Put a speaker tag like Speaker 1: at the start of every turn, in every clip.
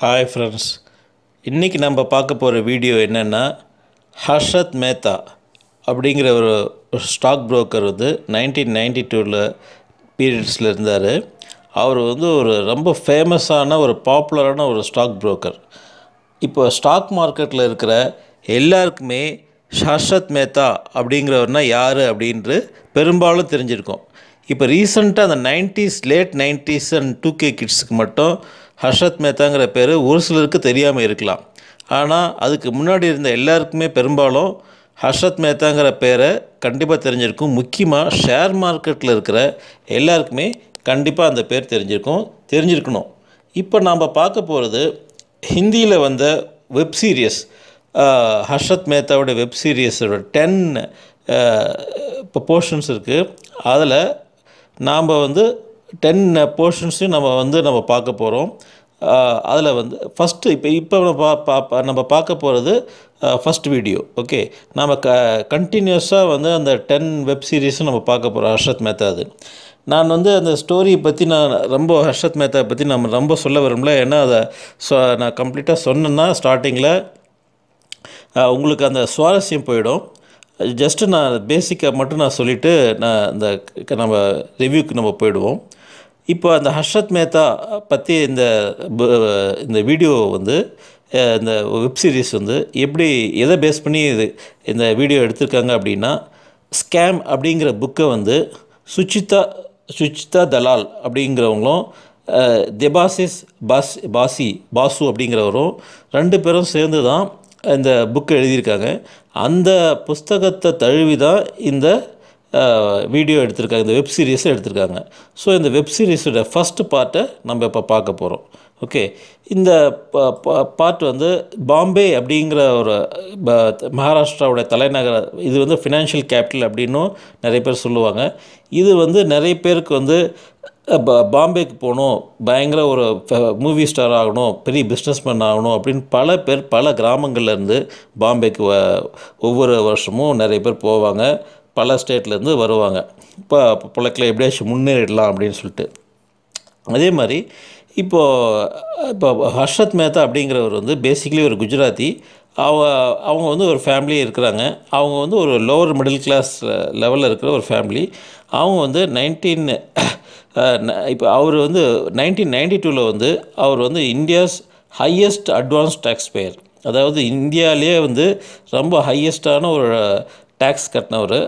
Speaker 1: hi friends இன்றைக்கி நம்ம பார்க்க போகிற வீடியோ என்னென்னா ஹர்ஷத் மேத்தா அப்படிங்கிற ஒரு ஸ்டாக் புரோக்கர் வந்து நைன்டீன் நைன்டி டூவில் பீரியட்ஸில் இருந்தார் அவர் வந்து ஒரு ரொம்ப ஃபேமஸான ஒரு பாப்புலரான ஒரு ஸ்டாக் புரோக்கர் இப்போ ஸ்டாக் மார்க்கெட்டில் இருக்கிற எல்லாருக்குமே ஷர்ஷத் மேத்தா அப்படிங்கிறவர்னா யார் அப்படின்று பெரும்பாலும் தெரிஞ்சிருக்கோம் இப்போ ரீசண்டாக அந்த nineties late nineties and two K கிட்ஸுக்கு மட்டும் ஹர்ஷத் மேத்தாங்கிற பேர் ஒரு சிலருக்கு தெரியாமல் இருக்கலாம் ஆனால் அதுக்கு முன்னாடி இருந்த எல்லாருக்குமே பெரும்பாலும் ஹர்ஷத் மேத்தாங்கிற பேரை கண்டிப்பாக தெரிஞ்சிருக்கும் முக்கியமாக ஷேர் மார்க்கெட்டில் இருக்கிற எல்லாருக்குமே கண்டிப்பாக அந்த பேர் தெரிஞ்சிருக்கும் தெரிஞ்சிருக்கணும் இப்போ நாம் பார்க்க போகிறது ஹிந்தியில் வந்த வெப் சீரியஸ் ஹர்ஷத் மேத்தாவோட வெப் சீரியஸோட டென் இப்போ போர்ஷன்ஸ் இருக்குது அதில் நாம் வந்து டென் போர்ஷன்ஸையும் uh, நம்ம வந்து நம்ம பார்க்க போகிறோம் uh, அதில் வந்து ஃபஸ்ட்டு இப்போ இப்போ நம்ம பா நம்ம பார்க்க போகிறது ஃபஸ்ட் வீடியோ ஓகே நாம் க கண்டினியூஸாக வந்து அந்த டென் வெப் சீரீஸும் நம்ம பார்க்க போகிறோம் ஹர்ஷத் மேத்தா அது நான் வந்து அந்த ஸ்டோரியை பற்றி நான் ரொம்ப ஹர்ஷத் மேத்தா பற்றி நம்ம ரொம்ப சொல்ல வரும்ல ஏன்னா அதை சொ நான் கம்ப்ளீட்டாக சொன்னேன்னா ஸ்டார்டிங்கில் uh, உங்களுக்கு அந்த சுவாரஸ்யம் போயிடும் ஜஸ்ட்டு நான் பேசிக்காக மட்டும் நான் சொல்லிவிட்டு நான் இந்த நம்ம ரிவ்யூக்கு நம்ம போயிடுவோம் இப்போ அந்த ஹர்ஷத் மேத்தா பற்றி இந்த இந்த வீடியோ வந்து இந்த வெப்சீரிஸ் வந்து எப்படி எதை பேஸ் பண்ணி இது இந்த வீடியோ எடுத்திருக்காங்க அப்படின்னா ஸ்கேம் அப்படிங்கிற புக்கை வந்து சுச்சிதா சுச்சிதா தலால் அப்படிங்கிறவங்களும் தெபாசிஸ் பாஸ் பாசி பாசு அப்படிங்கிறவரும் ரெண்டு பேரும் சேர்ந்து தான் இந்த புக்கை எழுதியிருக்காங்க அந்த புஸ்தகத்தை தழுவி தான் இந்த வீடியோ எடுத்திருக்காங்க இந்த வெப் சீரீஸை எடுத்திருக்காங்க ஸோ இந்த வெப் சீரிஸோட ஃபஸ்ட்டு பார்ட்டை நம்ம இப்போ பார்க்க போகிறோம் ஓகே இந்த பார்ட் வந்து பாம்பே அப்படிங்கிற ஒரு மகாராஷ்டிராவுடைய தலைநகர இது வந்து ஃபினான்ஷியல் கேபிட்டல் அப்படின்னும் நிறைய பேர் சொல்லுவாங்க இது வந்து நிறைய பேருக்கு வந்து பாம்பேக்கு போகணும் பயங்கர ஒரு மூவி ஸ்டார் ஆகணும் பெரிய பிஸ்னஸ்மேன் ஆகணும் அப்படின்னு பல பேர் பல கிராமங்கள்லேருந்து பாம்பேக்கு ஒவ்வொரு வருஷமும் நிறைய பேர் போவாங்க பல ஸ்டேட்லேருந்து வருவாங்க இப்போ பிள்ளைக்கில் எப்படியாச்சும் முன்னேறிடலாம் அப்படின்னு சொல்லிட்டு அதே மாதிரி இப்போது இப்போ ஹர்ஷத் மேத்தா அப்படிங்கிறவர் வந்து பேசிக்கலி ஒரு குஜராத்தி அவ அவங்க வந்து ஒரு ஃபேமிலி இருக்கிறாங்க அவங்க வந்து ஒரு லோவர் மிடில் கிளாஸ் லெவலில் இருக்கிற ஒரு ஃபேமிலி அவங்க வந்து நைன்டீன் இப்போ அவர் வந்து நைன்டீன் நைன்டி டூவில் வந்து அவர் வந்து India's highest advance tax payer அதாவது இந்தியாவிலே வந்து ரொம்ப ஹையஸ்ட்டான ஒரு டேக்ஸ் கட்டினவர்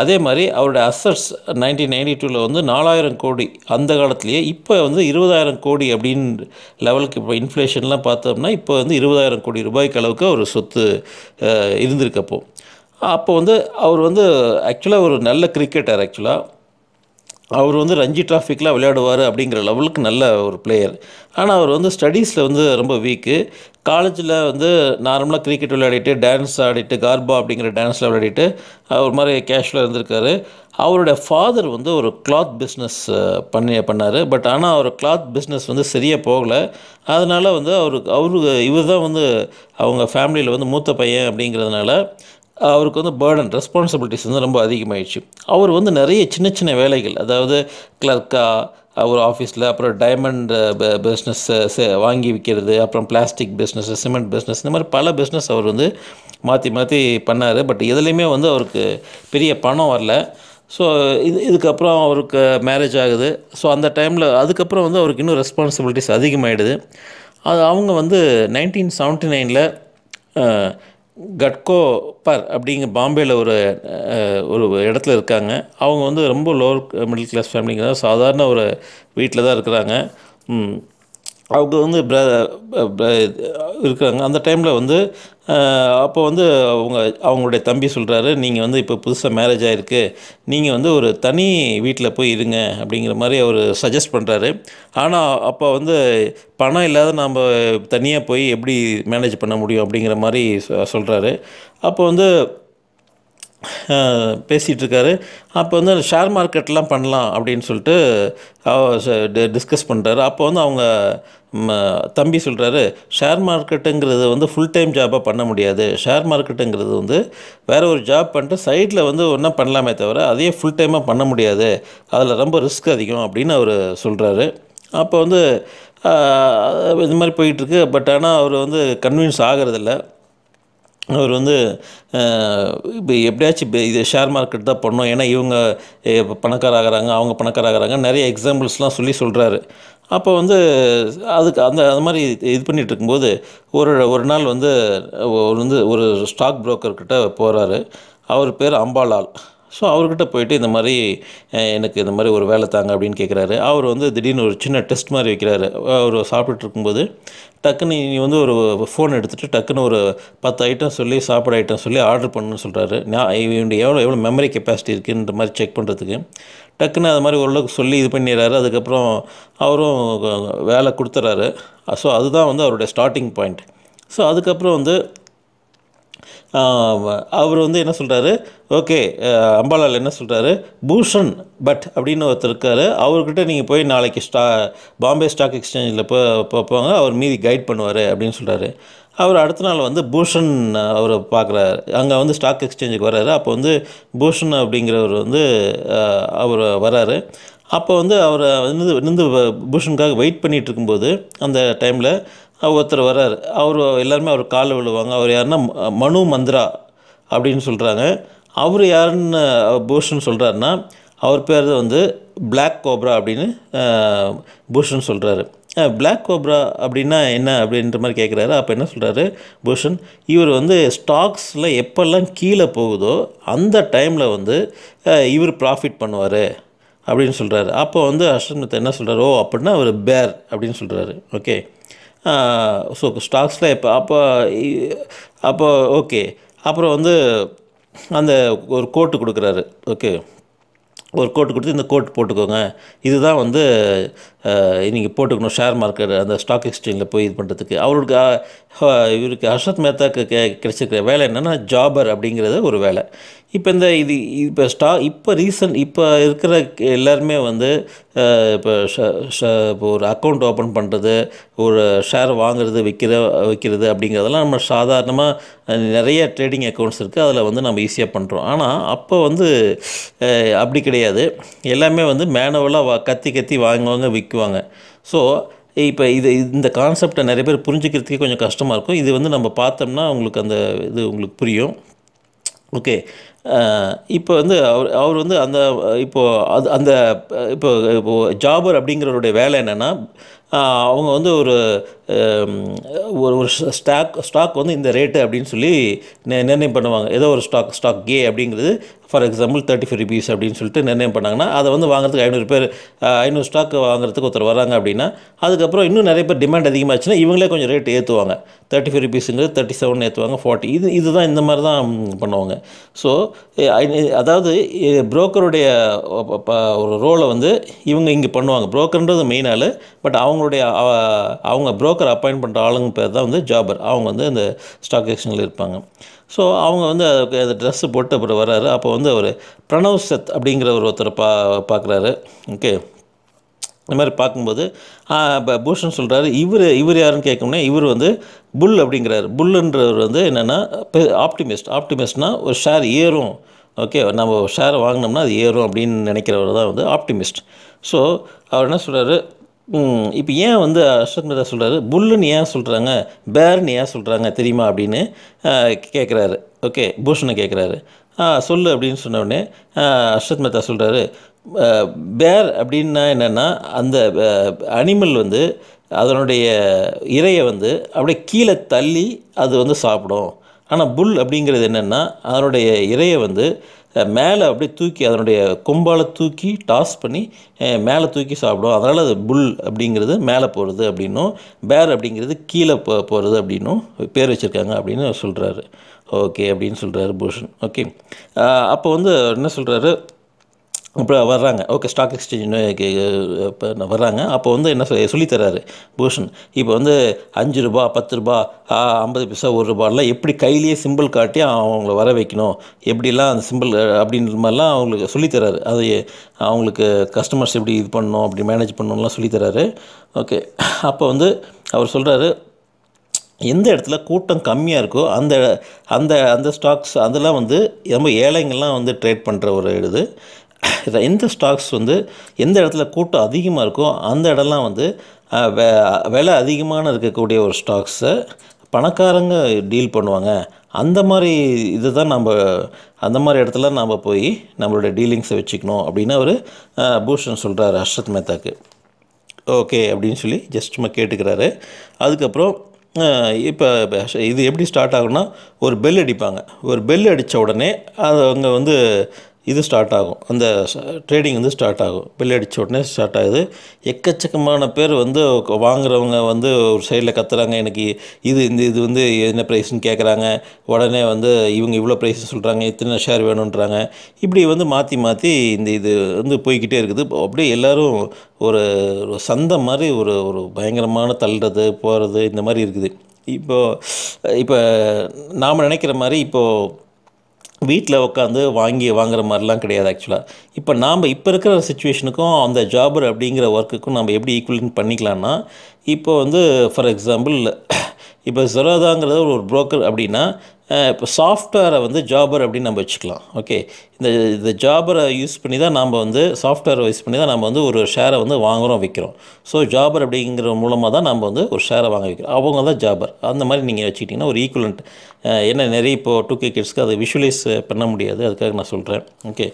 Speaker 1: அதே மாதிரி அவருடைய அசட்ஸ் நைன்டீன் நைன்டி டூவில் வந்து நாலாயிரம் கோடி அந்த காலத்துலேயே இப்போ வந்து இருபதாயிரம் கோடி அப்படின்னு லெவலுக்கு இப்போ இன்ஃப்ளேஷன்லாம் பார்த்தோம்னா இப்போ வந்து இருபதாயிரம் கோடி ரூபாய்க்கு அளவுக்கு ஒரு சொத்து இருந்திருக்கப்போ அப்போ வந்து அவர் வந்து ஆக்சுவலாக ஒரு நல்ல கிரிக்கெட்டர் ஆக்சுவலாக அவர் வந்து ரஞ்சி டிராஃபிக்கில் விளையாடுவார் அப்படிங்கிற லெவலுக்கு நல்ல ஒரு பிளேயர் ஆனால் அவர் வந்து ஸ்டடீஸில் வந்து ரொம்ப வீக்கு காலேஜில் வந்து நார்மலாக கிரிக்கெட் விளையாடிட்டு டான்ஸ் ஆடிட்டு கார்பா அப்படிங்கிற டான்ஸில் விளையாடிட்டு அவர் மாதிரி கேஷுவலாக இருந்திருக்காரு அவருடைய ஃபாதர் வந்து ஒரு கிளாத் பிஸ்னஸ் பண்ணி பண்ணார் பட் ஆனால் அவர் கிளாத் பிஸ்னஸ் வந்து சரியாக போகலை அதனால் வந்து அவருக்கு அவரு இவர் தான் வந்து அவங்க ஃபேமிலியில் வந்து மூத்த பையன் அப்படிங்கிறதுனால அவருக்கு வந்து பேர்டன் ரெஸ்பான்சிபிலிட்டிஸ் வந்து ரொம்ப அதிகமாகிடுச்சு அவர் வந்து நிறைய சின்ன சின்ன வேலைகள் அதாவது கிளர்க்காக அவர் ஆஃபீஸில் அப்புறம் டைமண்ட் பிஸ்னஸ் வாங்கி விற்கிறது அப்புறம் பிளாஸ்டிக் பிஸ்னஸ் சிமெண்ட் பிஸ்னஸ் இந்த மாதிரி பல பிஸ்னஸ் அவர் வந்து மாற்றி மாற்றி பண்ணார் பட் இதுலேயுமே வந்து அவருக்கு பெரிய பணம் வரல ஸோ இது இதுக்கப்புறம் அவருக்கு மேரேஜ் ஆகுது ஸோ அந்த டைமில் அதுக்கப்புறம் வந்து அவருக்கு இன்னும் ரெஸ்பான்சிபிலிட்டிஸ் அதிகமாகிடுது அது அவங்க வந்து நைன்டீன் செவன்ட்டி நைனில் கட்கோ பர் அப்படிங்க பாம்பேயில் ஒரு ஒரு இடத்துல இருக்காங்க அவங்க வந்து ரொம்ப லோவர் மிடில் கிளாஸ் ஃபேமிலிங்க சாதாரண ஒரு வீட்டில் தான் இருக்கிறாங்க அவங்க வந்து இருக்கிறாங்க அந்த டைமில் வந்து அப்போ வந்து அவங்க அவங்களுடைய தம்பி சொல்கிறாரு நீங்கள் வந்து இப்போ புதுசாக மேரேஜ் ஆகிருக்கு நீங்கள் வந்து ஒரு தனி வீட்டில் போய் இருங்க அப்படிங்கிற மாதிரி அவர் சஜஸ்ட் பண்ணுறாரு ஆனால் அப்போ வந்து பணம் இல்லாத நாம் தனியாக போய் எப்படி மேனேஜ் பண்ண முடியும் அப்படிங்கிற மாதிரி சொல்கிறாரு அப்போ வந்து பேசிகிட்ருக்காரு அப்போ வந்து ஷேர் மார்க்கெட்லாம் பண்ணலாம் அப்படின்னு சொல்லிட்டு டிஸ்கஸ் பண்ணுறாரு அப்போ வந்து அவங்க தம்பி சொல்கிறாரு ஷேர் மார்க்கெட்டுங்கிறது வந்து ஃபுல் டைம் ஜாபாக பண்ண முடியாது ஷேர் மார்க்கெட்டுங்கிறது வந்து வேறு ஒரு ஜாப் பண்ணிட்டு சைட்டில் வந்து ஒன்றா பண்ணலாமே தவிர அதையே ஃபுல் டைமாக பண்ண முடியாது அதில் ரொம்ப ரிஸ்க் அதிகம் அப்படின்னு அவர் சொல்கிறாரு அப்போ வந்து இது மாதிரி போயிட்டுருக்கு பட் ஆனால் அவர் வந்து கன்வின்ஸ் ஆகிறதில்ல அவர் வந்து இப்போ எப்படியாச்சும் இப்போ இது ஷேர் மார்க்கெட் தான் பண்ணணும் ஏன்னா இவங்க பணக்காராகிறாங்க அவங்க பணக்காராகிறாங்க நிறைய எக்ஸாம்பிள்ஸ்லாம் சொல்லி சொல்கிறாரு அப்போ வந்து அதுக்கு அந்த அது மாதிரி இது பண்ணிகிட்டு இருக்கும்போது ஒரு ஒரு நாள் வந்து ஒரு வந்து ஒரு ஸ்டாக் புரோக்கர்கிட்ட போகிறாரு அவர் பேர் அம்பாலால் ஸோ அவர்கிட்ட போயிட்டு இந்த மாதிரி எனக்கு இந்த மாதிரி ஒரு வேலை தாங்க அப்படின்னு கேட்குறாரு அவர் வந்து திடீர்னு ஒரு சின்ன டெஸ்ட் மாதிரி வைக்கிறாரு அவர் சாப்பிட்டுட்டு இருக்கும்போது டக்குன்னு நீ வந்து ஒரு ஃபோன் எடுத்துகிட்டு டக்குன்னு ஒரு பத்து ஐட்டம் சொல்லி சாப்பிட ஐட்டம் சொல்லி ஆர்டர் பண்ணுன்னு சொல்கிறாரு நான் இவனுடைய எவ்வளோ எவ்வளோ மெமரி கெப்பாசிட்டி இருக்குன்ற மாதிரி செக் பண்ணுறதுக்கு டக்குன்னு அது மாதிரி ஓரளவுக்கு சொல்லி இது பண்ணிடுறாரு அதுக்கப்புறம் அவரும் வேலை கொடுத்துட்றாரு ஸோ அதுதான் வந்து அவருடைய ஸ்டார்டிங் பாயிண்ட் ஸோ அதுக்கப்புறம் வந்து அவர் வந்து என்ன சொல்கிறாரு ஓகே அம்பாலால் என்ன சொல்கிறாரு பூஷன் பட் அப்படின்னு ஒருத்தர் இருக்கார் அவர்கிட்ட நீங்கள் போய் நாளைக்கு ஸ்டா பாம்பே ஸ்டாக் எக்ஸ்சேஞ்சில் போ பார்ப்பாங்க அவர் மீதி கைட் பண்ணுவார் அப்படின்னு சொல்கிறாரு அவர் அடுத்த நாள் வந்து பூஷன் அவரை பார்க்குறாரு அங்கே வந்து ஸ்டாக் எக்ஸ்சேஞ்சுக்கு வராரு அப்போ வந்து பூஷன் அப்படிங்கிறவர் வந்து அவர் வராரு அப்போ வந்து அவரை நின்று நின்று பூஷனுக்காக வெயிட் பண்ணிகிட்டு இருக்கும்போது அந்த டைமில் ஒருத்தர் வர்றார் அவர் எல்லாருமே அவர் காலில் விழுவாங்க அவர் யாருன்னா மனு மந்திரா அப்படின்னு சொல்கிறாங்க அவர் யாருன்னு பூஷன் சொல்கிறாருன்னா அவர் பேர் வந்து பிளாக் கோப்ரா அப்படின்னு பூஷன் சொல்கிறாரு பிளாக் கோப்ரா அப்படின்னா என்ன அப்படின்ற மாதிரி கேட்குறாரு அப்போ என்ன சொல்கிறாரு பூஷன் இவர் வந்து ஸ்டாக்ஸில் எப்போல்லாம் கீழே போகுதோ அந்த டைமில் வந்து இவர் ப்ராஃபிட் பண்ணுவார் அப்படின்னு சொல்கிறாரு அப்போ வந்து அஷ்ரமித்த என்ன சொல்கிறார் ஓ அப்படின்னா அவர் பேர் அப்படின்னு சொல்கிறாரு ஓகே ஸோ ஸ்டாக்ஸில் இப்போ அப்போ அப்போ ஓகே அப்புறம் வந்து அந்த ஒரு கோட்டு கொடுக்குறாரு ஓகே ஒரு கோட்டு கொடுத்து இந்த கோட் போட்டுக்கோங்க இதுதான் வந்து இன்றைக்கி போட்டுக்கணும் ஷேர் மார்க்கெட் அந்த ஸ்டாக் எக்ஸ்சேஞ்சில் போய் இது பண்ணுறதுக்கு அவருக்கு இவருக்கு ஹர்ஷத் மேத்தாக்கு கே கிடைச்சிருக்கிற வேலை என்னென்னா ஜாபர் அப்படிங்கிறது ஒரு வேலை இப்போ இந்த இது இப்போ ஸ்டா இப்போ ரீசன்ட் இப்போ இருக்கிற எல்லாருமே வந்து இப்போ இப்போ ஒரு அக்கௌண்ட் ஓப்பன் பண்ணுறது ஒரு ஷேர் வாங்குறது விற்கிற விற்கிறது அப்படிங்கிறதெல்லாம் நம்ம சாதாரணமாக நிறைய ட்ரேடிங் அக்கௌண்ட்ஸ் இருக்குது அதில் வந்து நம்ம ஈஸியாக பண்ணுறோம் ஆனால் அப்போ வந்து அப்படி கிடையாது எல்லாமே வந்து மேனுவலாக வா கத்தி கத்தி வாங்குவாங்க விற்குவாங்க ஸோ இப்போ இது இந்த கான்செப்டை நிறைய பேர் புரிஞ்சுக்கிறதுக்கே கொஞ்சம் கஷ்டமாக இருக்கும் இது வந்து நம்ம பார்த்தோம்னா உங்களுக்கு அந்த இது உங்களுக்கு புரியும் ஓகே இப்போ வந்து அவர் அவர் வந்து அந்த இப்போது அது அந்த இப்போ இப்போது ஜாபர் அப்படிங்கிறவருடைய வேலை என்னென்னா அவங்க வந்து ஒரு ஒரு ஒரு ஸ்டாக் ஸ்டாக் வந்து இந்த ரேட்டு அப்படின்னு சொல்லி நிர்ணயம் பண்ணுவாங்க ஏதோ ஒரு ஸ்டாக் ஸ்டாக் கே அப்படிங்கிறது for example thirty five rupees அப்படின்னு சொல்லிட்டு நிர்ணயம் பண்ணாங்கன்னா அதை வந்து வாங்குறதுக்கு ஐநூறு பேர் ஐநூறு ஸ்டாக் வாங்குறதுக்கு ஒருத்தர் வராங்க அப்படின்னா அதுக்கப்புறம் இன்னும் நிறைய பேர் டிமாண்ட் அதிகமாகச்சுன்னா இவங்களே கொஞ்சம் ரேட் ஏற்றுவாங்க தேர்ட்டி ஃபைவ் ருபீஸுங்கிறது தேர்ட்டி செவன் ஏற்றுவாங்க ஃபார்ட்டி இது இதுதான் இந்த மாதிரி தான் பண்ணுவாங்க ஸோ அதாவது புரோக்கருடைய ஒரு ரோலை வந்து இவங்க இங்கே பண்ணுவாங்க புரோக்கர்ன்றது மெயின் ஆள் பட் அவங்களுடைய அவங்க புரோக்கர் அப்பாயின்ட் பண்ணுற ஆளுங்க பேர் தான் வந்து ஜாபர் அவங்க வந்து அந்த ஸ்டாக் எக்ஸ்சேஞ்சில் இருப்பாங்க ஸோ அவங்க வந்து அதுக்கு ட்ரெஸ்ஸு போட்டு அப்புறம் வராரு அப்போ வந்து வந்து அவர் பிரணவ் சத் அப்படிங்கிற ஒரு ஒருத்தர் பா பார்க்குறாரு ஓகே இந்த மாதிரி பார்க்கும்போது இப்போ பூஷன் சொல்கிறாரு இவர் இவர் யாருன்னு கேட்கணும்னா இவர் வந்து புல் அப்படிங்கிறாரு புல்லுன்றவர் வந்து என்னென்னா ஆப்டிமிஸ்ட் ஆப்டிமிஸ்ட்னால் ஒரு ஷேர் ஏறும் ஓகே நம்ம ஷேரை வாங்கினோம்னா அது ஏறும் அப்படின்னு நினைக்கிறவர் தான் வந்து ஆப்டிமிஸ்ட் ஸோ அவர் என்ன சொல்கிறாரு இப்போ ஏன் வந்து அசோக் மேதா சொல்கிறாரு புல்லுன்னு ஏன் சொல்கிறாங்க பேர்னு ஏன் சொல்கிறாங்க தெரியுமா அப்படின்னு கேட்குறாரு ஓகே பூஷனை கேட்குறாரு சொல்லு அப்படின்னு சொன்னோடனே அஷ்ரத் மேத்தா சொல்கிறாரு பேர் அப்படின்னா என்னென்னா அந்த அனிமல் வந்து அதனுடைய இறையை வந்து அப்படியே கீழே தள்ளி அது வந்து சாப்பிடும் ஆனால் புல் அப்படிங்கிறது என்னென்னா அதனுடைய இறையை வந்து மேலே அப்படியே தூக்கி அதனுடைய கொம்பால் தூக்கி டாஸ் பண்ணி மேலே தூக்கி சாப்பிடும் அதனால் அது புல் அப்படிங்கிறது மேலே போகிறது அப்படின்னும் பேர் அப்படிங்கிறது கீழே போ போகிறது அப்படின்னும் பேர் வச்சுருக்காங்க அப்படின்னு சொல்கிறாரு ஓகே அப்படின்னு சொல்கிறாரு பூஷன் ஓகே அப்போ வந்து என்ன சொல்கிறாரு இப்போ வர்றாங்க ஓகே ஸ்டாக் எக்ஸ்சேஞ்சுன்னு இப்போ வர்றாங்க அப்போ வந்து என்ன சொல்லித்தராரு பூஷன் இப்போ வந்து அஞ்சு ரூபா பத்து ரூபா ஐம்பது பைசா ஒரு ரூபாலாம் எப்படி கையிலேயே சிம்பிள் காட்டி அவங்கள வர வைக்கணும் எப்படிலாம் அந்த சிம்பிள் அப்படின்ற மாதிரிலாம் அவங்களுக்கு சொல்லித்தராரு அது அவங்களுக்கு கஸ்டமர்ஸ் எப்படி இது பண்ணணும் அப்படி மேனேஜ் பண்ணணும்லாம் சொல்லித்தராரு ஓகே அப்போ வந்து அவர் சொல்கிறாரு எந்த இடத்துல கூட்டம் கம்மியாக இருக்கோ அந்த அந்த அந்த ஸ்டாக்ஸ் அதெல்லாம் வந்து ரொம்ப ஏழைங்கள்லாம் வந்து ட்ரேட் பண்ணுற ஒரு இது எந்த ஸ்டாக்ஸ் வந்து எந்த இடத்துல கூட்டம் அதிகமாக இருக்கோ அந்த இடம்லாம் வந்து விலை அதிகமான இருக்கக்கூடிய ஒரு ஸ்டாக்ஸை பணக்காரங்க டீல் பண்ணுவாங்க அந்த மாதிரி இது தான் நம்ம அந்த மாதிரி இடத்துல நாம் போய் நம்மளோட டீலிங்ஸை வச்சுக்கணும் அப்படின்னு அவர் பூஷன் சொல்கிறார் ஹர்ஷத் மேத்தாக்கு ஓகே அப்படின்னு சொல்லி ஜஸ்ட் நம்ம கேட்டுக்கிறாரு அதுக்கப்புறம் இப்போ இது எப்படி ஸ்டார்ட் ஆகும்னா ஒரு பெல் அடிப்பாங்க ஒரு பெல் அடித்த உடனே அது அங்கே வந்து இது ஸ்டார்ட் ஆகும் அந்த ட்ரேடிங் வந்து ஸ்டார்ட் ஆகும் பில் அடித்த உடனே ஸ்டார்ட் ஆகுது எக்கச்சக்கமான பேர் வந்து வாங்குறவங்க வந்து ஒரு சைடில் கத்துறாங்க எனக்கு இது இந்த இது வந்து என்ன ப்ரைஸ்ன்னு கேட்குறாங்க உடனே வந்து இவங்க இவ்வளோ ப்ரைஸ் சொல்கிறாங்க இத்தனை ஷேர் வேணுன்றாங்க இப்படி வந்து மாற்றி மாற்றி இந்த இது வந்து போய்கிட்டே இருக்குது அப்படியே எல்லோரும் ஒரு சந்தை மாதிரி ஒரு ஒரு பயங்கரமான தள்ளுறது போகிறது இந்த மாதிரி இருக்குது இப்போது இப்போ நாம் நினைக்கிற மாதிரி இப்போது வீட்டில் உட்காந்து வாங்கி வாங்குற மாதிரிலாம் கிடையாது ஆக்சுவலாக இப்போ நாம் இப்போ இருக்கிற சுச்சுவேஷனுக்கும் அந்த ஜாபர் அப்படிங்கிற ஒர்க்குக்கும் நம்ம எப்படி ஈக்குவலிங் பண்ணிக்கலாம்னா இப்போ வந்து ஃபார் எக்ஸாம்பிள் இப்போ ஜெரோதாங்கிறது ஒரு ப்ரோக்கர் அப்படின்னா இப்போ சாஃப்ட்வேரை வந்து ஜாபர் அப்படின்னு நம்ம வச்சுக்கலாம் ஓகே இந்த இந்த ஜாபரை யூஸ் பண்ணி தான் நாம் வந்து சாஃப்ட்வேரை யூஸ் பண்ணி தான் நம்ம வந்து ஒரு ஷேரை வந்து வாங்குகிறோம் விற்கிறோம் ஸோ ஜாபர் அப்படிங்கிற மூலமாக தான் நம்ம வந்து ஒரு ஷேரை வாங்க வைக்கிறோம் அவங்க தான் ஜாபர் அந்த மாதிரி நீங்கள் வச்சுக்கிட்டிங்கன்னா ஒரு ஈக்குவலண்ட் என்ன நிறைய இப்போது டூ கே கிட்ஸ்க்கு அதை விஷுவலைஸ் பண்ண முடியாது அதுக்காக நான் சொல்கிறேன் ஓகே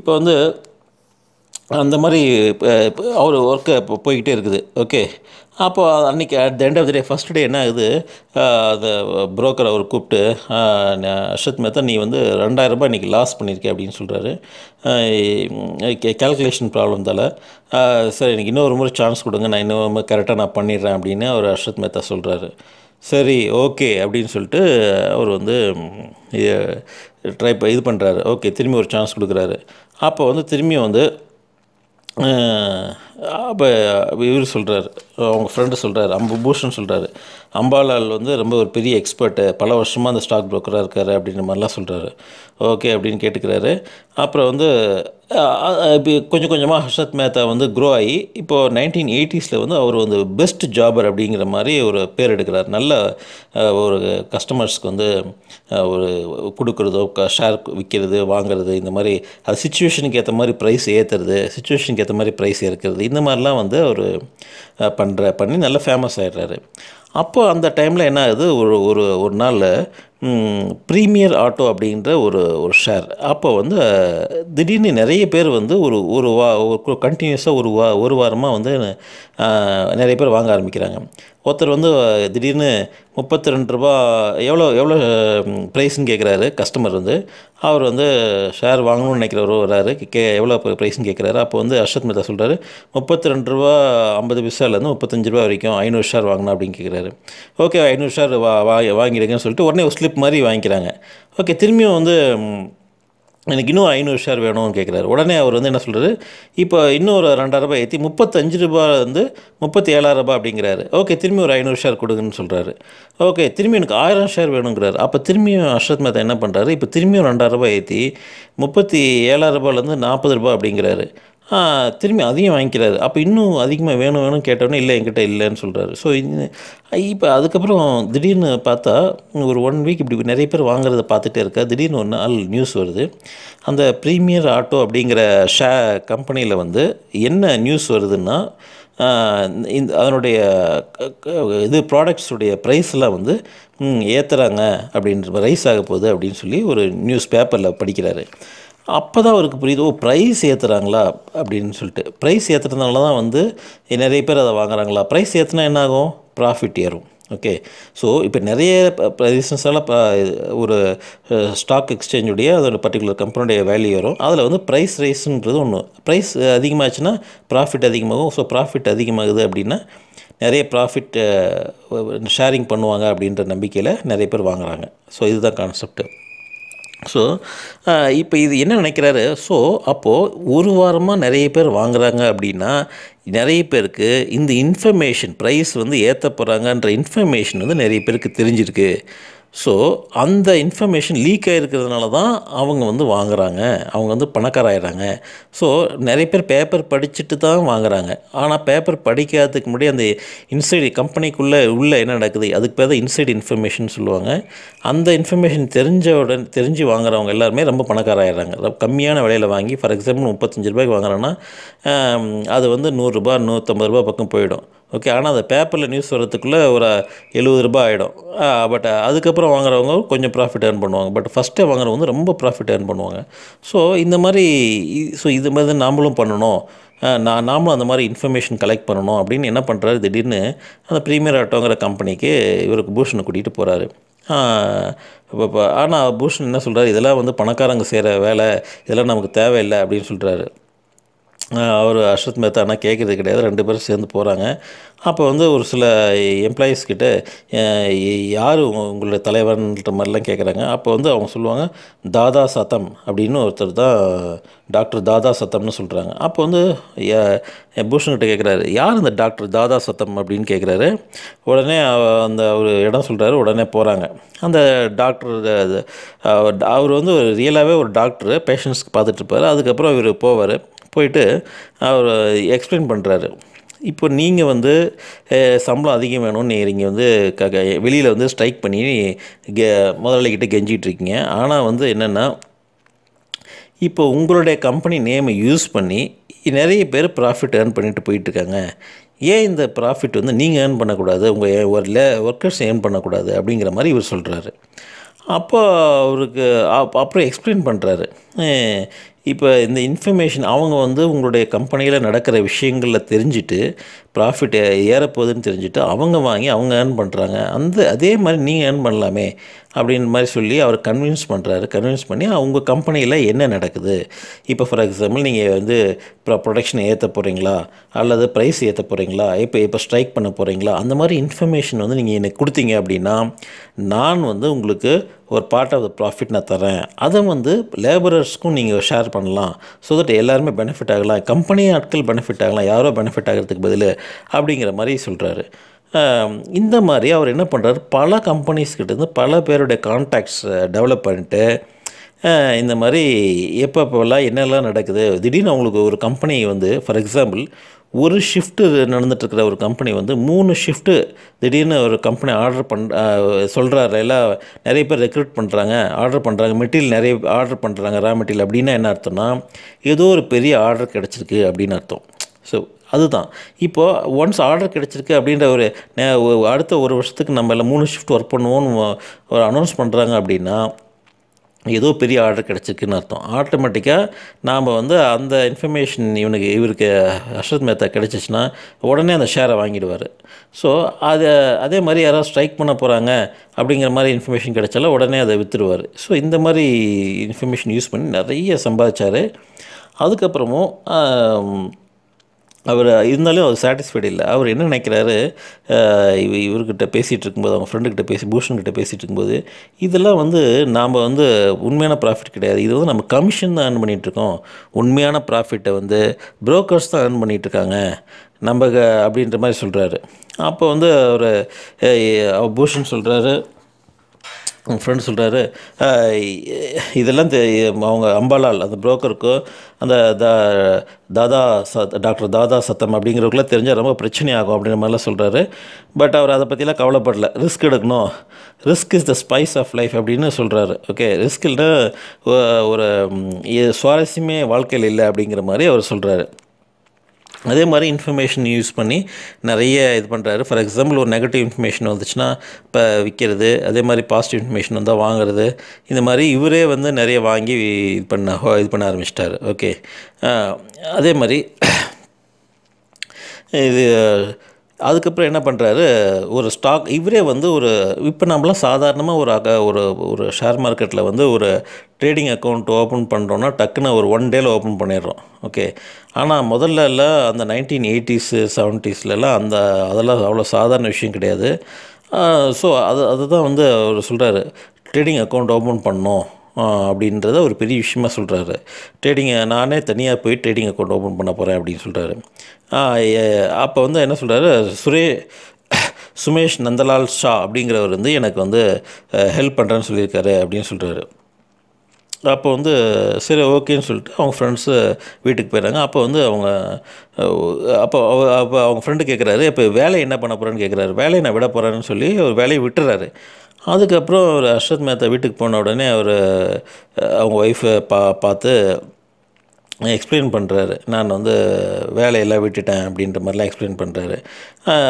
Speaker 1: இப்போ வந்து அந்த மாதிரி அவர் ஒர்க்கு போய்கிட்டே இருக்குது ஓகே அப்போ அன்றைக்கி at the end of the day first day என்ன ஆகுது அந்த புரோக்கர் அவர் கூப்பிட்டு அஷத் மேத்தா நீ வந்து ரெண்டாயிரரூபா இன்றைக்கி லாஸ் பண்ணியிருக்கேன் அப்படின்னு சொல்கிறாரு கேல்குலேஷன் ப்ராப்ளம்தால் சார் எனக்கு இன்னொரு முறை சான்ஸ் கொடுங்க நான் இன்னொரு முறை கரெக்டாக நான் பண்ணிடுறேன் அப்படின்னு அவர் அஷத் மேத்தா சொல்கிறாரு சரி ஓகே அப்படின்னு சொல்லிட்டு அவர் வந்து ட்ரை இது பண்ணுறாரு ஓகே திரும்பி ஒரு சான்ஸ் கொடுக்குறாரு அப்போ வந்து திரும்பியும் வந்து அப்போ இவர் சொல்கிறார் அவங்க ஃப்ரெண்டு சொல்கிறார் அம்பு பூஷன் சொல்கிறாரு அம்பாலால் வந்து ரொம்ப ஒரு பெரிய எக்ஸ்பர்ட்டு பல வருஷமாக அந்த ஸ்டாக் ப்ரோக்கராக இருக்கார் அப்படின்ற மாதிரிலாம் சொல்கிறாரு ஓகே அப்படின்னு கேட்டுக்கிறாரு அப்புறம் வந்து இப்போ கொஞ்சம் கொஞ்சமாக ஹர்ஷத் மேத்தா வந்து க்ரோ ஆகி இப்போது நைன்டீன் எயிட்டிஸில் வந்து அவர் வந்து பெஸ்ட் ஜாபர் அப்படிங்கிற மாதிரி ஒரு பேர் எடுக்கிறார் நல்ல ஒரு கஸ்டமர்ஸ்க்கு வந்து ஒரு கொடுக்குறதோ க ஷேர் விற்கிறது வாங்குறது இந்த மாதிரி அது சுச்சுவேஷனுக்கு ஏற்ற மாதிரி ப்ரைஸ் ஏற்றுறது சுச்சுவேஷனுக்கு ஏற்ற மாதிரி ப்ரைஸ் ஏற்கிறது இந்த மாதிரிலாம் வந்து அவர் பண்ணுற பண்ணி நல்லா ஃபேமஸ் ஆகிடுறாரு அப்போது அந்த டைமில் என்ன ஆகுது ஒரு ஒரு ஒரு நாள் ப்ரீமியர் ஆட்டோ அப்படின்ற ஒரு ஒரு ஷேர் அப்போ வந்து திடீர்னு நிறைய பேர் வந்து ஒரு ஒரு வா கண்டினியூஸாக ஒரு வா ஒரு வாரமாக வந்து நிறைய பேர் வாங்க ஆரம்பிக்கிறாங்க ஒருத்தர் வந்து திடீர்னு முப்பத்தி ரெண்டு ரூபா எவ்வளோ எவ்வளோ ப்ரைஸ்ன்னு கேட்குறாரு கஸ்டமர் வந்து அவர் வந்து ஷேர் வாங்கணும்னு நினைக்கிறவர் வராரு கே எவ்வளோ ப்ரைஸ்ன்னு கேட்குறாரு அப்போ வந்து அர்ஷத் மேத்தா சொல்கிறாரு முப்பத்தி ரெண்டு ரூபா ஐம்பது பைசாலேருந்து முப்பத்தஞ்சு ரூபா வரைக்கும் ஐநூறு ஷேர் வாங்கணும் அப்படின்னு கேட்குறாரு ஓகே ஐநூறு ஷேர் வா வாங்கிடுங்கன்னு சொல்லிட்டு உடனே ஒரு ஸ்லிப் மாதிரி வாங்கிக்கிறாங்க ஓகே திரும்பியும் வந்து எனக்கு இன்னும் ஐநூறு ஷேர் வேணும்னு கேட்குறாரு உடனே அவர் வந்து என்ன சொல்கிறாரு இப்போ இன்னும் ஒரு ரெண்டாயிரம் ரூபாய் ஏற்றி முப்பத்தஞ்சு ரூபா வந்து முப்பத்தி ஏழாயிரம் ரூபாய் அப்படிங்கிறாரு ஓகே திரும்பி ஒரு ஐநூறு ஷேர் கொடுங்கன்னு சொல்கிறாரு ஓகே திரும்பி எனக்கு ஆயிரம் ஷேர் வேணுங்கிறாரு அப்போ திரும்பியும் அஷ்ரத் மேத்தா என்ன பண்ணுறாரு இப்போ திரும்பியும் ரெண்டாயிரம் ரூபாய் ஏற்றி முப்பத்தி ஏழாயிரம் ரூபாயிலேருந்து நாற்பது ரூபாய் அப்படிங்கிறாரு திரும்பி அதையும் வாங்கிக்கிறாரு அப்போ இன்னும் அதிகமாக வேணும் வேணும் கேட்டோன்னே இல்லை என்கிட்ட இல்லைன்னு சொல்கிறாரு ஸோ இப்போ அதுக்கப்புறம் திடீர்னு பார்த்தா ஒரு ஒன் வீக் இப்படி நிறைய பேர் வாங்குறத பார்த்துட்டே இருக்கா திடீர்னு ஒரு நாள் நியூஸ் வருது அந்த ப்ரீமியர் ஆட்டோ அப்படிங்கிற ஷே கம்பெனியில் வந்து என்ன நியூஸ் வருதுன்னா இந்த அதனுடைய இது ப்ராடக்ட்ஸுடைய ப்ரைஸ்லாம் வந்து ஏற்றுறாங்க அப்படின்ற ரைஸ் ஆக போகுது அப்படின்னு சொல்லி ஒரு நியூஸ் பேப்பரில் படிக்கிறாரு அப்போ தான் அவருக்கு புரியுது ஓ ப்ரைஸ் ஏற்றுறாங்களா அப்படின்னு சொல்லிட்டு ப்ரைஸ் ஏற்றுறதுனால தான் வந்து நிறைய பேர் அதை வாங்குறாங்களா ப்ரைஸ் ஏற்றுனா என்னாகும் ப்ராஃபிட் ஏறும் ஓகே ஸோ இப்போ நிறைய பிஸ்னஸால் ஒரு ஸ்டாக் எக்ஸ்சேஞ்சுடைய அதோட பர்டிகுலர் கம்பெனியுடைய வேல்யூ வரும் அதில் வந்து ப்ரைஸ் ரைஸ்ன்றது ஒன்று ப்ரைஸ் அதிகமாகச்சுன்னா ப்ராஃபிட் அதிகமாகும் ஸோ ப்ராஃபிட் அதிகமாகுது அப்படின்னா நிறைய ப்ராஃபிட் ஷேரிங் பண்ணுவாங்க அப்படின்ற நம்பிக்கையில் நிறைய பேர் வாங்குகிறாங்க ஸோ இதுதான் கான்செப்ட்டு ஸோ இப்போ இது என்ன நினைக்கிறாரு ஸோ அப்போது ஒரு வாரமாக நிறைய பேர் வாங்குகிறாங்க அப்படின்னா நிறைய பேருக்கு இந்த இன்ஃபர்மேஷன் ப்ரைஸ் வந்து ஏற்ற போகிறாங்கன்ற இன்ஃபர்மேஷன் வந்து நிறைய பேருக்கு தெரிஞ்சிருக்கு ஸோ அந்த இன்ஃபர்மேஷன் லீக் ஆகிருக்கிறதுனால தான் அவங்க வந்து வாங்குகிறாங்க அவங்க வந்து பணக்காராயிடுறாங்க ஸோ நிறைய பேர் பேப்பர் படிச்சுட்டு தான் வாங்குகிறாங்க ஆனால் பேப்பர் படிக்காததுக்கு முன்னாடி அந்த இன்சைடு கம்பெனிக்குள்ளே உள்ளே என்ன நடக்குது அதுக்கு பேர் தான் இன்சைடு இன்ஃபர்மேஷன் சொல்லுவாங்க அந்த இன்ஃபர்மேஷன் தெரிஞ்ச உடனே தெரிஞ்சு வாங்குறவங்க எல்லாருமே ரொம்ப பணக்காராயிடுறாங்க கம்மியான விலையில் வாங்கி ஃபார் எக்ஸாம்பிள் முப்பத்தஞ்சு ரூபாய்க்கு வாங்குறோன்னா அது வந்து நூறுரூபா நூற்றம்பது ரூபா பக்கம் போயிடும் ஓகே ஆனால் அந்த பேப்பரில் நியூஸ் வர்றதுக்குள்ளே ஒரு எழுபது ரூபாய் ஆகிடும் பட் அதுக்கப்புறம் வாங்குறவங்க கொஞ்சம் ப்ராஃபிட் ஏர்ன் பண்ணுவாங்க பட் ஃபஸ்ட்டே வாங்குறவங்க வந்து ரொம்ப ப்ராஃபிட் ஏர்ன் பண்ணுவாங்க ஸோ இந்த மாதிரி ஸோ இது மாதிரி தான் நாமளும் பண்ணணும் நான் நாமளும் அந்த மாதிரி இன்ஃபர்மேஷன் கலெக்ட் பண்ணணும் அப்படின்னு என்ன பண்ணுறாரு திடீர்னு அந்த ப்ரீமியர் ஆட்டோங்கிற கம்பெனிக்கு இவருக்கு பூஷனை கூட்டிகிட்டு போகிறாரு இப்போ ஆனால் பூஷன் என்ன சொல்கிறாரு இதெல்லாம் வந்து பணக்காரங்க செய்கிற வேலை இதெல்லாம் நமக்கு தேவையில்லை அப்படின்னு சொல்கிறாரு அவர் அஷ்ரத் மேத்தா ஆனால் கேட்குறது கிடையாது ரெண்டு பேரும் சேர்ந்து போகிறாங்க அப்போ வந்து ஒரு சில எம்ப்ளாயீஸ் கிட்ட யார் உங்களுடைய தலைவர்ன்ற மாதிரிலாம் கேட்குறாங்க அப்போ வந்து அவங்க சொல்லுவாங்க தாதா சத்தம் அப்படின்னு ஒருத்தர் தான் டாக்டர் தாதா சத்தம்னு சொல்கிறாங்க அப்போ வந்து பூஷன்கிட்ட கேட்குறாரு யார் இந்த டாக்டர் தாதா சத்தம் அப்படின்னு கேட்குறாரு உடனே அந்த ஒரு இடம் சொல்கிறாரு உடனே போகிறாங்க அந்த டாக்டர் அவர் வந்து ரியலாகவே ஒரு டாக்டர் பேஷண்ட்ஸ்க்கு பார்த்துட்டு இருப்பார் அதுக்கப்புறம் இவர் போவார் போயிட்டு அவர் எக்ஸ்பிளைன் பண்ணுறாரு இப்போ நீங்கள் வந்து சம்பளம் அதிகம் வேணும்னு நீங்கள் இங்கே வந்து க வெளியில் வந்து ஸ்ட்ரைக் பண்ணி கெ முதலாளிகிட்ட கெஞ்சிகிட்ருக்கீங்க ஆனால் வந்து என்னென்னா இப்போ உங்களுடைய கம்பெனி நேமை யூஸ் பண்ணி நிறைய பேர் ப்ராஃபிட் ஏர்ன் பண்ணிட்டு போயிட்டுருக்காங்க ஏன் இந்த ப்ராஃபிட் வந்து நீங்கள் ஏர்ன் பண்ணக்கூடாது உங்கள் ஒரில் ஒர்க்கர்ஸ் ஏர்ன் பண்ணக்கூடாது அப்படிங்கிற மாதிரி இவர் சொல்கிறாரு அப்போ அவருக்கு அப்புறம் எக்ஸ்பிளைன் பண்ணுறாரு இப்போ இந்த இன்ஃபர்மேஷன் அவங்க வந்து உங்களுடைய கம்பெனியில் நடக்கிற விஷயங்களில் தெரிஞ்சுட்டு ப்ராஃபிட் ஏறப்போகுதுன்னு தெரிஞ்சுட்டு அவங்க வாங்கி அவங்க ஏர்ன் பண்ணுறாங்க அந்த அதே மாதிரி நீங்கள் ஏர்ன் பண்ணலாமே அப்படின்ற மாதிரி சொல்லி அவர் கன்வின்ஸ் பண்ணுறாரு கன்வின்ஸ் பண்ணி அவங்க கம்பெனியில் என்ன நடக்குது இப்போ ஃபார் எக்ஸாம்பிள் நீங்கள் வந்து இப்போ ப்ரொடக்ஷன் ஏற்ற போகிறீங்களா அல்லது ப்ரைஸ் ஏற்ற போகிறீங்களா இப்போ இப்போ ஸ்ட்ரைக் பண்ண போகிறீங்களா அந்த மாதிரி இன்ஃபர்மேஷன் வந்து நீங்கள் எனக்கு கொடுத்தீங்க அப்படின்னா நான் வந்து உங்களுக்கு ஒரு பார்ட் ஆஃப் த ப்ராஃபிட் நான் தரேன் அதை வந்து லேபரர்ஸ்க்கும் நீங்கள் ஷேர் பண்ணலாம் ஸோ தட் எல்லாருமே பெனிஃபிட் ஆகலாம் கம்பெனி ஆட்கள் பெனிஃபிட் ஆகலாம் யாரோ பெனிஃபிட் ஆகிறதுக்கு பதில் அப்படிங்கிற மாதிரி சொல்கிறாரு இந்த மாதிரி அவர் என்ன பண்ணுறாரு பல கம்பெனிஸ்கிட்டேருந்து பல பேருடைய கான்டாக்ட்ஸ் டெவலப் பண்ணிட்டு இந்த மாதிரி எப்பப்போல்லாம் என்னெல்லாம் நடக்குது திடீர்னு அவங்களுக்கு ஒரு கம்பெனி வந்து ஃபார் எக்ஸாம்பிள் ஒரு ஷிஃப்ட்டு நடந்துகிட்ருக்கிற ஒரு கம்பெனி வந்து மூணு ஷிஃப்ட்டு திடீர்னு ஒரு கம்பெனி ஆர்டர் பண் சொல்கிறாரு எல்லாம் நிறைய பேர் ரெக்ரூட் பண்ணுறாங்க ஆர்டர் பண்ணுறாங்க மெட்டீரியல் நிறைய ஆர்டர் பண்ணுறாங்க ரா மெட்டீரியல் அப்படின்னா என்ன அர்த்தம்னா ஏதோ ஒரு பெரிய ஆர்டர் கிடச்சிருக்கு அப்படின்னு அர்த்தம் ஸோ அதுதான் இப்போது ஒன்ஸ் ஆர்டர் கிடச்சிருக்கு அப்படின்ற ஒரு அடுத்த ஒரு வருஷத்துக்கு நம்ம இல்லை மூணு ஷிஃப்ட் ஒர்க் பண்ணுவோம்னு ஒரு அனௌன்ஸ் பண்ணுறாங்க அப்படின்னா ஏதோ பெரிய ஆர்டர் கிடச்சிருக்குன்னு அர்த்தம் ஆட்டோமேட்டிக்காக நாம் வந்து அந்த இன்ஃபர்மேஷன் இவனுக்கு இவருக்கு அஷ்ரத் மேத்தா கிடச்சிச்சின்னா உடனே அந்த ஷேரை வாங்கிடுவார் ஸோ அது அதே மாதிரி யாராவது ஸ்ட்ரைக் பண்ண போகிறாங்க அப்படிங்கிற மாதிரி இன்ஃபர்மேஷன் கிடச்சாலும் உடனே அதை விற்றுடுவார் ஸோ இந்த மாதிரி இன்ஃபர்மேஷன் யூஸ் பண்ணி நிறைய சம்பாதிச்சார் அதுக்கப்புறமும் அவர் இருந்தாலும் அவர் சாட்டிஸ்ஃபைடு இல்லை அவர் என்ன நினைக்கிறாரு இவ இவர்கிட்ட பேசிகிட்டு இருக்கும்போது அவங்க ஃப்ரெண்டுக்கிட்ட பேசி பூஷன்கிட்ட பேசிகிட்டு இருக்கும்போது இதெல்லாம் வந்து நாம் வந்து உண்மையான ப்ராஃபிட் கிடையாது இது வந்து நம்ம கமிஷன் தான் ஏர்ன் பண்ணிகிட்ருக்கோம் உண்மையான ப்ராஃபிட்டை வந்து ப்ரோக்கர்ஸ் தான் ஏர்ன் பண்ணிகிட்ருக்காங்க நம்ம அப்படின்ற மாதிரி சொல்கிறாரு அப்போ வந்து அவர் பூஷன் சொல்கிறாரு உங்கள் ஃப்ரெண்டு சொல்கிறாரு இதெல்லாம் தெ அவங்க அம்பாலால் அந்த புரோக்கருக்கு அந்த தாதா சத் டாக்டர் தாதா சத்தம் அப்படிங்கிறவங்களுக்குலாம் தெரிஞ்சால் ரொம்ப பிரச்சனை ஆகும் அப்படின்ற மாதிரிலாம் சொல்கிறாரு பட் அவர் அதை பற்றிலாம் கவலைப்படல ரிஸ்க் எடுக்கணும் risk is the spice of life அப்படின்னு சொல்கிறாரு ஓகே ரிஸ்க் ஒரு சுவாரஸ்யமே வாழ்க்கையில் இல்லை அப்படிங்கிற மாதிரி அவர் சொல்கிறாரு அதே மாதிரி இன்ஃபர்மேஷன் யூஸ் பண்ணி நிறைய இது பண்ணுறாரு ஃபார் எக்ஸாம்பிள் ஒரு நெகட்டிவ் இன்ஃபர்மேஷன் வந்துச்சுன்னா இப்போ விற்கிறது அதே மாதிரி பாசிட்டிவ் இன்ஃபர்மேஷன் வந்தால் வாங்குறது இந்த மாதிரி இவரே வந்து நிறைய வாங்கி இது பண்ண இது பண்ண ஆரம்பிச்சிட்டாரு ஓகே அதே மாதிரி இது அதுக்கப்புறம் என்ன பண்ணுறாரு ஒரு ஸ்டாக் இவரே வந்து ஒரு இப்போ நம்மளாம் சாதாரணமாக ஒரு அக ஒரு ஒரு ஷேர் மார்க்கெட்டில் வந்து ஒரு ட்ரேடிங் அக்கௌண்ட் ஓப்பன் பண்ணுறோன்னா டக்குன்னு ஒரு ஒன் டேவில் ஓப்பன் பண்ணிடுறோம் ஓகே ஆனால் முதல்ல எல்லாம் அந்த நைன்டீன் எயிட்டிஸு செவன்ட்டீஸ்லலாம் அந்த அதெல்லாம் அவ்வளோ சாதாரண விஷயம் கிடையாது ஸோ அது அதுதான் வந்து அவர் சொல்கிறாரு ட்ரேடிங் அக்கௌண்ட் ஓப்பன் பண்ணோம் அப்படின்றத ஒரு பெரிய விஷயமா சொல்கிறாரு ட்ரேடிங்கை நானே தனியாக போய் ட்ரேடிங்கை அக்கௌண்ட் ஓப்பன் பண்ண போகிறேன் அப்படின்னு சொல்கிறாரு அப்போ வந்து என்ன சொல்கிறாரு சுரே சுமேஷ் நந்தலால் ஷா அப்படிங்கிறவர் வந்து எனக்கு வந்து ஹெல்ப் பண்ணுறேன்னு சொல்லியிருக்காரு அப்படின்னு சொல்கிறாரு அப்போ வந்து சரி ஓகேன்னு சொல்லிட்டு அவங்க ஃப்ரெண்ட்ஸு வீட்டுக்கு போயிடுறாங்க அப்போ வந்து அவங்க அப்போ அப்போ அவங்க ஃப்ரெண்டு கேட்குறாரு இப்போ வேலையை என்ன பண்ண போகிறேன்னு கேட்குறாரு வேலையை நான் விட போகிறேன்னு சொல்லி ஒரு வேலையை விட்டுறாரு அதுக்கப்புறம் அவர் அர்ஷத் மேத்தா வீட்டுக்கு போன உடனே அவர் அவங்க ஒய்ஃபை பா பார்த்து எக்ஸ்பிளைன் பண்ணுறாரு நான் வந்து வேலையெல்லாம் விட்டுட்டேன் அப்படின்ற மாதிரிலாம் எக்ஸ்பிளைன் பண்ணுறாரு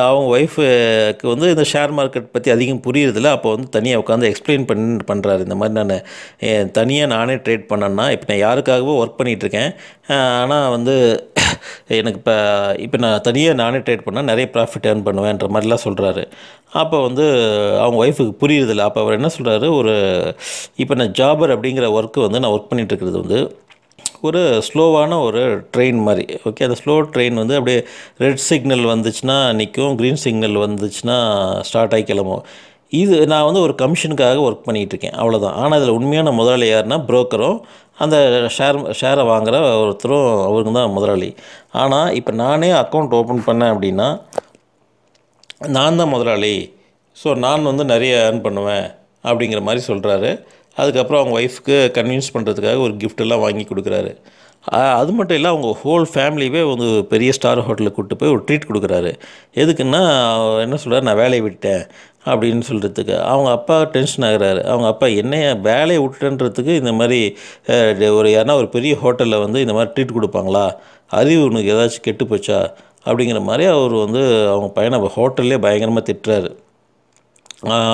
Speaker 1: அவங்க ஒய்ஃபுக்கு வந்து இந்த ஷேர் மார்க்கெட் பற்றி அதிகம் புரியுறதில்ல அப்போ வந்து தனியாக உட்காந்து எக்ஸ்பிளைன் பண்ணி பண்ணுறாரு இந்த மாதிரி நான் தனியாக நானே ட்ரேட் பண்ணேன்னா இப்போ நான் யாருக்காகவோ ஒர்க் பண்ணிகிட்ருக்கேன் ஆனால் வந்து எனக்கு இப்போ இப்போ நான் தனியாக நானே ட்ரேட் பண்ணால் நிறைய ப்ராஃபிட் ஏர்ன் பண்ணுவேன்ற மாதிரிலாம் சொல்கிறாரு அப்போ வந்து அவங்க ஒய்ஃபுக்கு புரியுறதில்ல அப்போ அவர் என்ன சொல்கிறாரு ஒரு இப்போ நான் ஜாபர் அப்படிங்கிற ஒர்க்கு வந்து நான் ஒர்க் பண்ணிகிட்ருக்கிறது வந்து ஒரு ஸ்லோவான ஒரு ட்ரெயின் மாதிரி ஓகே அந்த ஸ்லோ ட்ரெயின் வந்து அப்படியே ரெட் சிக்னல் வந்துச்சுன்னா நிற்கும் க்ரீன் சிக்னல் வந்துச்சுன்னா ஸ்டார்ட் ஆகி கிளம்பும் இது நான் வந்து ஒரு கமிஷனுக்காக ஒர்க் பண்ணிகிட்டு இருக்கேன் அவ்வளோதான் ஆனால் இதில் உண்மையான முதலாளி யாருன்னா புரோக்கரும் அந்த ஷேர் ஷேரை வாங்குகிற ஒருத்தரும் அவருங்க தான் முதலாளி ஆனால் இப்போ நானே அக்கௌண்ட் ஓப்பன் பண்ணேன் அப்படின்னா நான் தான் முதலாளி ஸோ நான் வந்து நிறைய ஏர்ன் பண்ணுவேன் அப்படிங்கிற மாதிரி சொல்கிறாரு அதுக்கப்புறம் அவங்க ஒய்ஃப்க்கு கன்வின்ஸ் பண்ணுறதுக்காக ஒரு கிஃப்டெல்லாம் வாங்கி கொடுக்குறாரு அது மட்டும் இல்லை அவங்க ஹோல் ஃபேமிலியவே வந்து பெரிய ஸ்டார் ஹோட்டலுக்கு கூப்பிட்டு போய் ஒரு ட்ரீட் கொடுக்குறாரு எதுக்குன்னா என்ன சொல்கிறார் நான் வேலையை விட்டேன் அப்படின்னு சொல்கிறதுக்கு அவங்க அப்பா டென்ஷன் ஆகிறாரு அவங்க அப்பா என்னையை வேலையை விட்டுன்றதுக்கு இந்த மாதிரி ஒரு யாருன்னா ஒரு பெரிய ஹோட்டலில் வந்து இந்த மாதிரி ட்ரீட் கொடுப்பாங்களா அறிவு உனக்கு ஏதாச்சும் கெட்டு போச்சா அப்படிங்கிற மாதிரி அவர் வந்து அவங்க பையனை ஹோட்டல்லே பயங்கரமாக திட்டுறாரு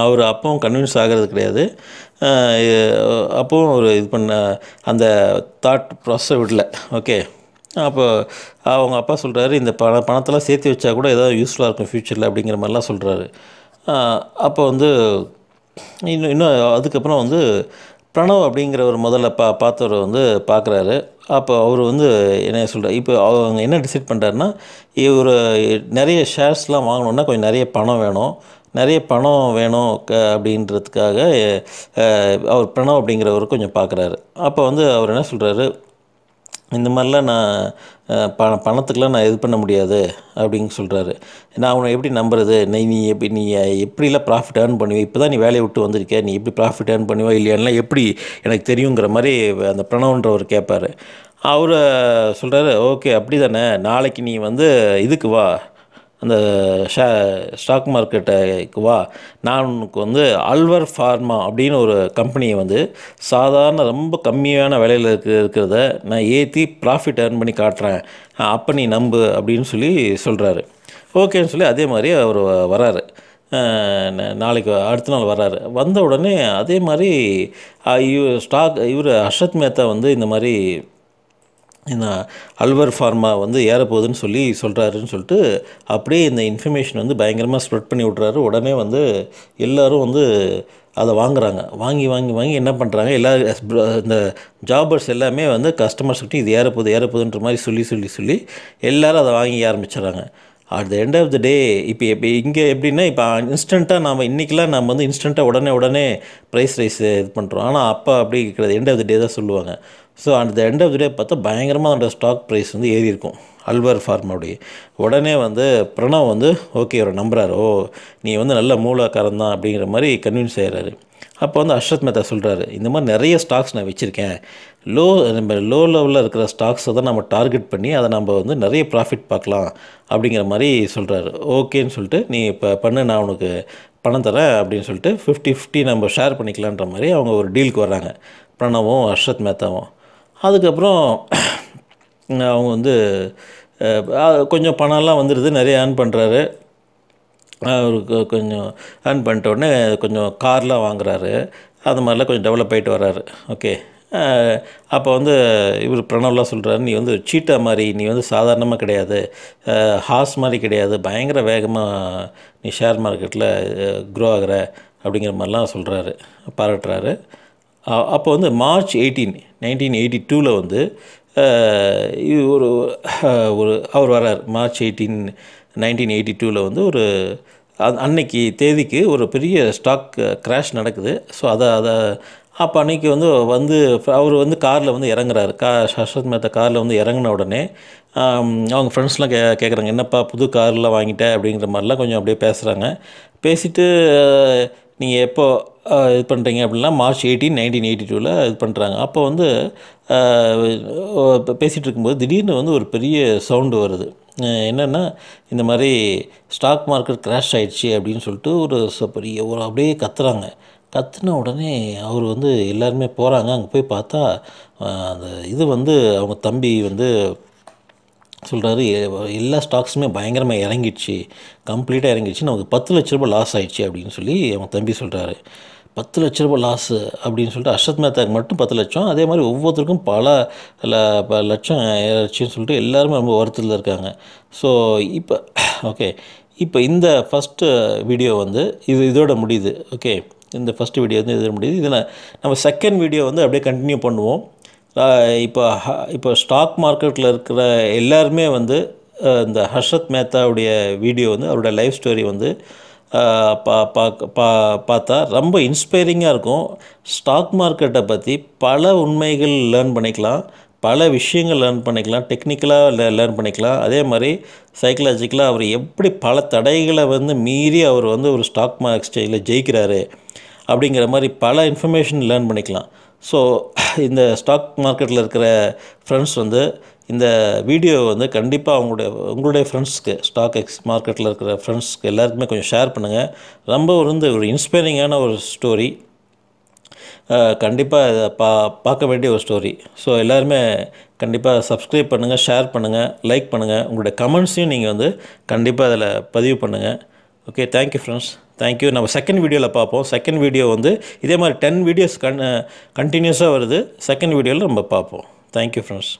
Speaker 1: அவர் அப்பவும் கன்வின்ஸ் ஆகிறது கிடையாது அப்பவும் ஒரு இது பண்ண அந்த தாட் ப்ராசஸை விடல ஓகே அப்போ அவங்க அப்பா சொல்கிறாரு இந்த பண பணத்தெல்லாம் சேர்த்து வச்சா கூட ஏதாவது யூஸ்ஃபுல்லாக இருக்கும் ஃப்யூச்சரில் அப்படிங்கிற மாதிரிலாம் சொல்கிறாரு அப்போ வந்து இன்னும் இன்னும் அதுக்கப்புறம் வந்து பிரணவ் அப்படிங்கிற ஒரு முதல்ல பா பார்த்தவர் வந்து பார்க்குறாரு அப்போ அவர் வந்து என்ன சொல்கிறார் இப்போ அவங்க என்ன டிசைட் பண்ணுறாருன்னா இவர் நிறைய ஷேர்ஸ்லாம் வாங்கணுன்னா கொஞ்சம் நிறைய பணம் வேணும் நிறைய பணம் வேணும் க அப்படின்றதுக்காக அவர் பிரணவ் அப்படிங்கிறவர் கொஞ்சம் பார்க்குறாரு அப்போ வந்து அவர் என்ன சொல்கிறாரு இந்த மாதிரிலாம் நான் ப பணத்துக்கெலாம் நான் இது பண்ண முடியாது அப்படின்னு சொல்கிறாரு நான் அவனை எப்படி நம்புறது நீ நீ எப்படி நீ எப்படிலாம் ப்ராஃபிட் ஏர்ன் பண்ணுவே இப்போ தான் நீ வேலையை விட்டு வந்திருக்க நீ எப்படி ப்ராஃபிட் ஏர்ன் பண்ணுவா இல்லையானா எப்படி எனக்கு தெரியுங்கிற மாதிரி அந்த பிரணவன்றவர் கேட்பார் அவர் சொல்கிறாரு ஓகே அப்படி தானே நாளைக்கு நீ வந்து இதுக்கு வா அந்த ஷே ஸ்டாக் மார்க்கெட்டுக்கு வா நான் உனக்கு வந்து அல்வர் ஃபார்மா அப்படின்னு ஒரு கம்பெனியை வந்து சாதாரண ரொம்ப கம்மியான விலையில் இருக்க இருக்கிறத நான் ஏற்றி ப்ராஃபிட் ஏர்ன் பண்ணி காட்டுறேன் அப்போ நீ நம்பு அப்படின்னு சொல்லி சொல்கிறாரு ஓகேன்னு சொல்லி அதே மாதிரி அவர் வராரு நாளைக்கு அடுத்த நாள் வர்றாரு வந்த உடனே அதே மாதிரி இவர் ஸ்டாக் இவர் அஷத் மேத்தா வந்து இந்த மாதிரி என்ன அல்வர் ஃபார்மா வந்து ஏறப்போகுதுன்னு சொல்லி சொல்கிறாருன்னு சொல்லிட்டு அப்படியே இந்த இன்ஃபர்மேஷன் வந்து பயங்கரமாக ஸ்ப்ரெட் பண்ணி விட்றாரு உடனே வந்து எல்லோரும் வந்து அதை வாங்குகிறாங்க வாங்கி வாங்கி வாங்கி என்ன பண்ணுறாங்க எல்லா இந்த ஜாபர்ஸ் எல்லாமே வந்து கஸ்டமர்ஸ்கிட்ட இது ஏறப்போகுது ஏறப்போகுதுன்ற மாதிரி சொல்லி சொல்லி சொல்லி எல்லோரும் அதை வாங்கி ஆரம்பிச்சிடுறாங்க at the end of the day இப்போ எப்படி இங்கே எப்படின்னா இப்போ இன்ஸ்டண்ட்டாக நாம் இன்றைக்கெலாம் நம்ம வந்து இன்ஸ்டண்ட்டாக உடனே உடனே ப்ரைஸ் ரைஸ் இது பண்ணுறோம் ஆனால் அப்போ அப்படி இருக்கிறது எண்ட் ஆஃப் த டே தான் சொல்லுவாங்க ஸோ அந்த த எண்ட் ஆஃப் த டே பார்த்தா பயங்கரமாக அந்த ஸ்டாக் ப்ரைஸ் வந்து ஏறி இருக்கும் அல்வர் ஃபார்மாவுடைய உடனே வந்து பிரணவ் வந்து ஓகே அவரை நம்புறாரு ஓ நீ வந்து நல்ல மூலக்காரன் தான் அப்படிங்கிற மாதிரி கன்வின்ஸ் ஆகிறாரு அப்போ வந்து அஷ்ரத் மேத்தா சொல்கிறாரு இந்த மாதிரி நிறைய ஸ்டாக்ஸ் நான் வச்சுருக்கேன் லோ நம்ம லோ லெவலில் இருக்கிற ஸ்டாக்ஸை தான் நம்ம டார்கெட் பண்ணி அதை நம்ம வந்து நிறைய ப்ராஃபிட் பார்க்கலாம் அப்படிங்கிற மாதிரி சொல்கிறாரு ஓகேன்னு சொல்லிட்டு நீ இப்போ பண்ணு நான் உனக்கு பணம் தரேன் அப்படின்னு சொல்லிட்டு ஃபிஃப்டி ஃபிஃப்டி நம்ம ஷேர் பண்ணிக்கலான்ற மாதிரி அவங்க ஒரு டீலுக்கு வர்றாங்க பிரணவும் அஷ்ரத் மேத்தாவும் அதுக்கப்புறம் அவங்க வந்து கொஞ்சம் பணம்லாம் வந்துடுது நிறைய ஏர்ன் பண்ணுறாரு அவருக்கு கொஞ்சம் ஏர்ன் பண்ணிட்ட உடனே கொஞ்சம் கார்லாம் வாங்குறாரு அந்த மாதிரிலாம் கொஞ்சம் டெவலப் ஆகிட்டு வர்றாரு ஓகே அப்போ வந்து இவர் பிரணவ்லாம் சொல்கிறாரு நீ வந்து சீட்டா மாதிரி நீ வந்து சாதாரணமாக கிடையாது ஹார்ஸ் மாதிரி கிடையாது பயங்கர வேகமாக நீ ஷேர் மார்க்கெட்டில் க்ரோ ஆகிற அப்படிங்கிற மாதிரிலாம் சொல்கிறாரு பாராட்டுறாரு அப்போ வந்து மார்ச் எயிட்டீன் நைன்டீன் எயிட்டி டூவில் வந்து இது ஒரு ஒரு அவர் வரார் மார்ச் எயிட்டீன் நைன்டீன் எயிட்டி டூவில் வந்து ஒரு அன்னைக்கு தேதிக்கு ஒரு பெரிய ஸ்டாக் க்ராஷ் நடக்குது ஸோ அதை அதை அப்போ அன்றைக்கி வந்து வந்து அவர் வந்து காரில் வந்து இறங்குறாரு கா சஸ்வத் மேத்தா காரில் வந்து இறங்கின உடனே அவங்க ஃப்ரெண்ட்ஸ்லாம் கே கேட்குறாங்க என்னப்பா புது கார்லாம் வாங்கிட்டேன் அப்படிங்கிற மாதிரிலாம் கொஞ்சம் அப்படியே பேசுகிறாங்க பேசிவிட்டு நீங்கள் எப்போ இது பண்ணுறீங்க அப்படின்னா மார்ச் எயிட்டீன் நைன்டீன் எயிட்டி டூவில் இது பண்ணுறாங்க அப்போ வந்து பேசிகிட்டு இருக்கும்போது திடீர்னு வந்து ஒரு பெரிய சவுண்டு வருது என்னென்னா இந்த மாதிரி ஸ்டாக் மார்க்கெட் க்ராஷ் ஆகிடுச்சி அப்படின்னு சொல்லிட்டு ஒரு பெரிய ஒரு அப்படியே கத்துறாங்க கத்துன உடனே அவர் வந்து எல்லாருமே போகிறாங்க அங்கே போய் பார்த்தா அந்த இது வந்து அவங்க தம்பி வந்து சொல்கிறாரு எல்லா ஸ்டாக்ஸுமே பயங்கரமாக இறங்கிடுச்சு கம்ப்ளீட்டாக இறங்கிடுச்சு நமக்கு பத்து லட்ச ரூபாய் லாஸ் ஆகிடுச்சு அப்படின்னு சொல்லி அவன் தம்பி சொல்கிறாரு பத்து லட்ச ரூபாய் லாஸ் அப்படின்னு சொல்லிட்டு அஷத் மேத்தாக்கு மட்டும் பத்து லட்சம் அதே மாதிரி ஒவ்வொருத்தருக்கும் பல லட்சம் ஏறிச்சின்னு சொல்லிட்டு எல்லாருமே ரொம்ப வருத்தத்தில் இருக்காங்க ஸோ இப்போ ஓகே இப்போ இந்த ஃபஸ்ட்டு வீடியோ வந்து இது இதோட முடியுது ஓகே இந்த ஃபஸ்ட்டு வீடியோ வந்து இதோட முடியுது இதில் நம்ம செகண்ட் வீடியோ வந்து அப்படியே கண்டினியூ பண்ணுவோம் இப்போ இப்போ ஸ்டாக் மார்க்கெட்டில் இருக்கிற எல்லாருமே வந்து இந்த ஹர்ஷத் மேத்தாவுடைய வீடியோ வந்து அவருடைய லைஃப் ஸ்டோரி வந்து பா பா பா பார்த்தா ரொம்ப இன்ஸ்பைரிங்காக இருக்கும் ஸ்டாக் மார்க்கெட்டை பற்றி பல உண்மைகள் லேர்ன் பண்ணிக்கலாம் பல விஷயங்கள் லேர்ன் பண்ணிக்கலாம் டெக்னிக்கலாக லே லேர்ன் பண்ணிக்கலாம் அதே மாதிரி சைக்கலாஜிக்கலாக அவர் எப்படி பல தடைகளை வந்து மீறி அவர் வந்து ஒரு ஸ்டாக் மார்க் எக்ஸ்சேஞ்சில் ஜெயிக்கிறாரு அப்படிங்கிற மாதிரி பல இன்ஃபர்மேஷன் லேர்ன் பண்ணிக்கலாம் ஸோ இந்த ஸ்டாக் மார்க்கெட்டில் இருக்கிற ஃப்ரெண்ட்ஸ் வந்து இந்த வீடியோவை வந்து கண்டிப்பாக அவங்களுடைய உங்களுடைய ஃப்ரெண்ட்ஸ்க்கு ஸ்டாக் எக்ஸ் மார்க்கெட்டில் இருக்கிற ஃப்ரெண்ட்ஸ்க்கு எல்லாருக்குமே கொஞ்சம் ஷேர் பண்ணுங்கள் ரொம்ப இருந்து ஒரு இன்ஸ்பைரிங்கான ஒரு ஸ்டோரி கண்டிப்பாக இதை பா பார்க்க வேண்டிய ஒரு ஸ்டோரி ஸோ எல்லாருமே கண்டிப்பாக சப்ஸ்கிரைப் பண்ணுங்கள் ஷேர் பண்ணுங்கள் லைக் பண்ணுங்கள் உங்களுடைய கமெண்ட்ஸையும் நீங்கள் வந்து கண்டிப்பாக அதில் பதிவு பண்ணுங்கள் okay thank you friends thank you நம்ம செகண்ட் வீடியோவில் பார்ப்போம் செகண்ட் வீடியோ வந்து இதே மாதிரி டென் வீடியோஸ் கன் கண்டினியூஸாக வருது செகண்ட் வீடியோவில் நம்ம பார்ப்போம் தேங்க் யூ ஃப்ரெண்ட்ஸ்